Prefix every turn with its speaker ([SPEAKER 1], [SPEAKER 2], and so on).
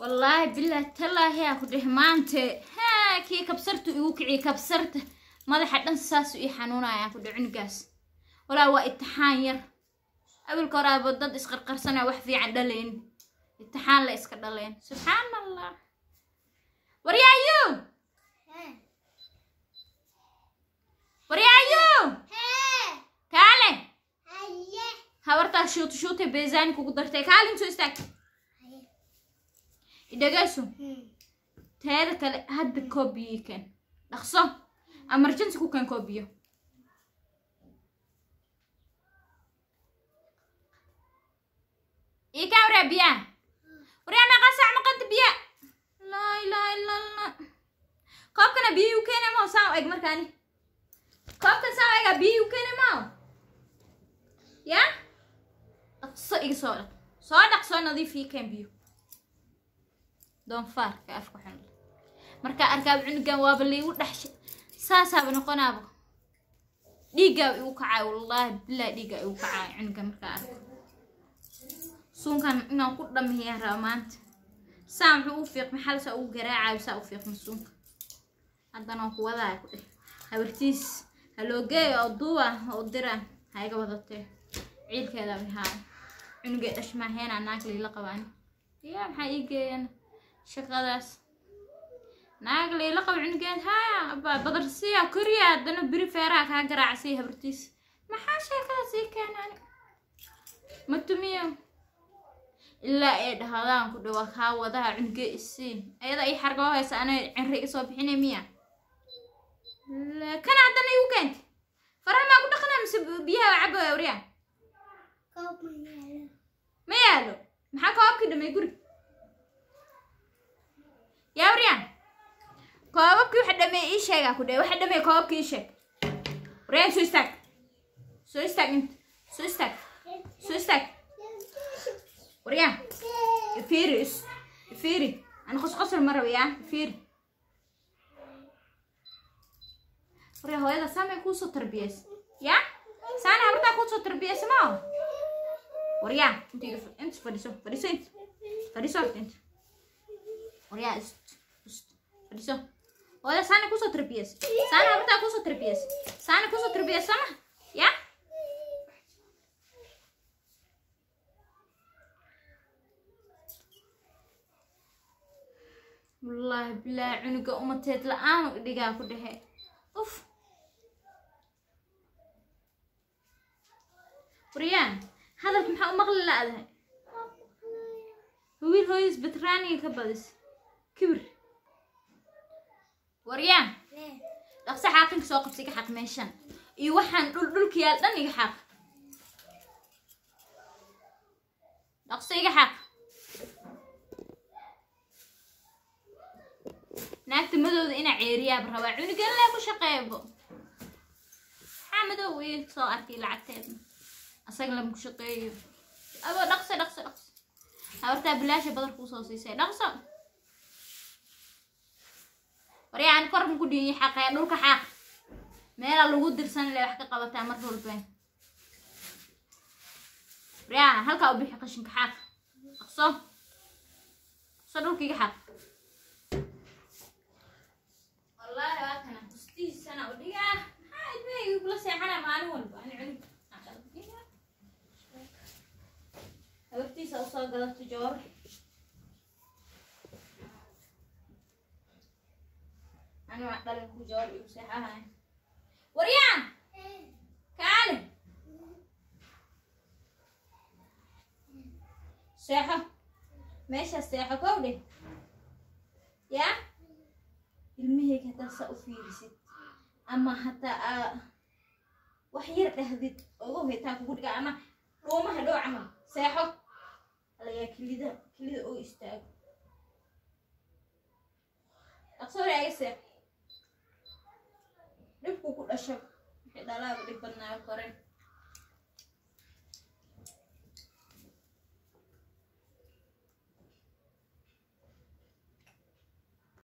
[SPEAKER 1] wallaahi bilaahi tallaahi aa ku dheh maante haa kii kabsartu igu kiciyay kabsarta madaxa dhan saasu ii xanuunaya aan ku dhe cunugaas walaa waa itixaan yar awilka horaaba dad isqarqarsanaya wax fiican dhalayn itixaan la iska dhaleen subxaan allah waryaayo waryaayo kaale habartaa shuuti shuutay beesaani kugu dartay kaalin istaag dhageyso hmm. teeda kale hadda hmm. koob koobiyi keen dhaqso emergency ku keen koobiyo ikaa waraa biyaa hmm. waraa maqasac maqanta biya laa ilaaha illa allah koobkana biyihi u keena mao saa u eg markaani koobkan saa u egaa biyihi u keena mao ya dhaqso iga soo dhaq soo dhaq soo nadiifiyi keen biyo doonfaarka afka xun markaa arkaaba cunugan waaba laigu dhex saasaaba noqonaaba dhiiggaaba igu kacaa wallaahi bilaa dhiiggaa igu kacaa cunugan markaa arko suunkan inaan ku dhamiyaa raba maanta saa muxuu u fiiq maxaa saa ugu garaacaayo saa u fiiqma suunka haddana waan ku wadaaya ku dheh habartiis haloogeeya oo duuba oo dira ha iga wadatee ciilkeeda haaya cunugay dhashmaaheena anaagla ila qabaani yaa maxaa ii geeyana shaqadaas naag layla qabo cunugeed haya badarsiya kuriya haddana biri feeraha kaa garaacsiya habartiis maxaa sheekada sii keenaan ani ma tumiyo ilaa ay dhahadaan ku dhawa kaa wadaha cunuge isiin ayada ay xargabo haysa ana cinri iga soo bixinay miya kana haddana igu keenta faraha maa ku dhaqanaa mise biyaha cabo awriya ma yaalo maxaa koobkii dhamay guri waxa dhamay ii sheeg aan ku dhahay waxa dhamay koobka ii sheeg wareen soo istaag soo istaag inta soo istaag soo istaag wariyaan fiiri fiiri aan qosqosol ma rabayaan fiiri wariyaan hooyada saamay kuusoo tarbiyeys yaa saana habartaa kuusoo tarbiyeys maa wariyaan inta fadhiso fadhiso inta fadhiso inta wariyaan ist ist fadhiso oda saana kusoo tarbiyeyso saana habartaa kusoo tarbiyeyso saana kusoo tarbiyeyso soo ma ya wallaahi bilaa cunuga umateed la-aan dhigaa ku dhexe uf wariyaan hadalka maxaa u maqli la-dahay wiil hooyis batraaniga ka badis kibir waryaan dhaqso xaakinka soo qabsa iga xaq meeshan iyo waxaan dhul dhulka yaal dhan iga xaq dhaqso iga xaq naagta madowda inaa ceeriyaaba rabaa cuniganle ku shaqeebo maxaa madow i soo arkay lacagteedna asaga lama ku shaqeeyo adoo dhaqso dhaqso dhaqso habartaa bilaasha badar soo siisay dhaqso waryacan korka ku dhiiyi xaqee dhulka xaaq meela lagu dirsan le wax ka qabataa mar walba waryacan halkaa u bixi qashinka xaaq aqso aqso dhulka iga xaaq والله أنا قصتي سنة وديها هاي بيجي كل سنة أنا ما أنا ولد أنا علم أنا قلت فيها وقتي سأصور قلت جوار waryaan kaale seexo meeshaa seexo kow ya yaa ilmaheyga hataa saa u fiirisid ama hataa aa wax yar dhahdid ogo hetaa kugu dhiga ama dhuumaha dhow camal seexo alayaa kilida kilida oo oh, istaago aqsoore aga seexo dhibku ku dhasho wixii dhalaaba dhib badnaayo